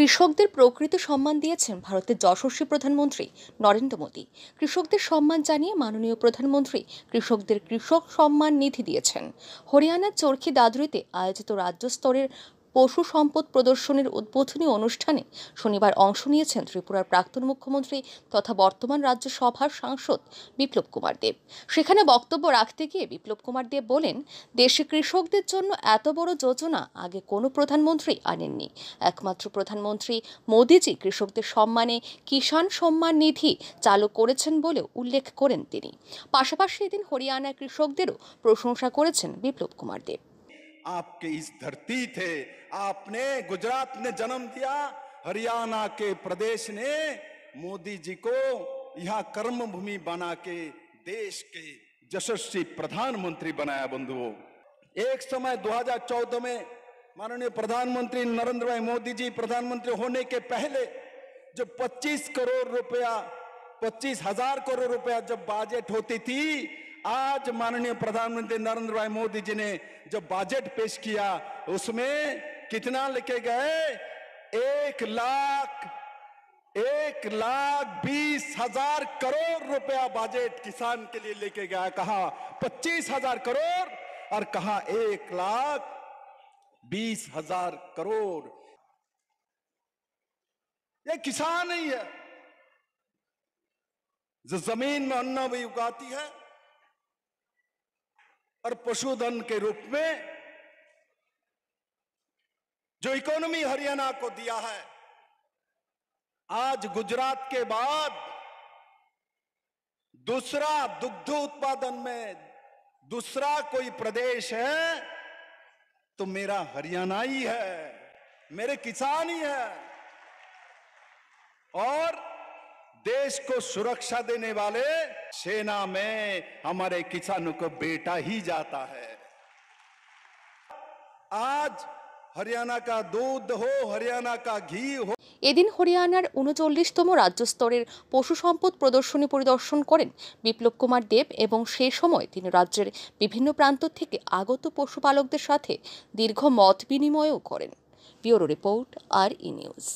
কৃষকদের প্রকৃত সম্মান দিয়েছেন ভারতের যশস্বী প্রধানমন্ত্রী নরেন্দ্র মোদী কৃষকদের সম্মান জানিয়ে মাননীয় প্রধানমন্ত্রী কৃষকদের কৃষক সম্মান নিধি দিয়েছেন হরিয়ানার চরখি দাদরিতে আয়োজিত রাজ্য স্তরের পশু সম্পদ প্রদর্শনীর উদ্বোধনী অনুষ্ঠানে শনিবার অংশ নিয়েছেন ত্রিপুরার প্রাক্তন মুখ্যমন্ত্রী তথা বর্তমান রাজ্যসভার সাংসদ বিপ্লব কুমার দেব সেখানে বক্তব্য রাখতে গিয়ে বিপ্লব কুমার দেব বলেন দেশে কৃষকদের জন্য এত বড় যোজনা আগে কোনো প্রধানমন্ত্রী আনেননি একমাত্র প্রধানমন্ত্রী মোদিজি কৃষকদের সম্মানে কিষাণ সম্মান নিধি চালু করেছেন বলেও উল্লেখ করেন তিনি পাশাপাশি এদিন হরিয়ানার কৃষকদেরও প্রশংসা করেছেন বিপ্লব কুমার দেব आपके इस धरती थे आपने गुजरात ने जन्म दिया हरियाणा के प्रदेश ने मोदी जी को यह कर्म भूमि बना के देश के यशस्वी प्रधानमंत्री बनाया बंधुओं एक समय 2014 में माननीय प्रधानमंत्री नरेंद्र भाई मोदी जी प्रधानमंत्री होने के पहले जो 25 करोड़ रुपया पच्चीस हजार करोड़ रुपया जब बजट होती थी आज माननीय प्रधानमंत्री नरेंद्र भाई मोदी जी ने जो बजट पेश किया उसमें कितना लेके गए एक लाख एक लाख बीस हजार करोड़ रुपया बजट किसान के लिए लेके गया कहा पच्चीस हजार करोड़ और कहा एक लाख बीस हजार करोड़ ये किसान ही है जो जमीन में अन्न भी उगाती है और पशुधन के रूप में जो इकोनॉमी हरियाणा को दिया है आज गुजरात के बाद दूसरा दुग्ध उत्पादन में दूसरा कोई प्रदेश है तो मेरा हरियाणा ही है मेरे किसान ही है और देश को सुरक्षा देने वाले सेना में हमारे किसानों को बेटा ही जाता है आज হরিয়ানা কা দুধ হো হরিয়ানা কা ঘি হো এদিন হরিয়ানার উনচল্লিশতম রাজ্য স্তরের পশু সম্পদ প্রদর্শনী পরিদর্শন করেন বিপ্লব কুমার দেব এবং সে সময় তিনি রাজ্যের বিভিন্ন প্রান্ত থেকে আগত পশুপালকদের সাথে দীর্ঘ মত বিনিময়ও করেন bureau report R E news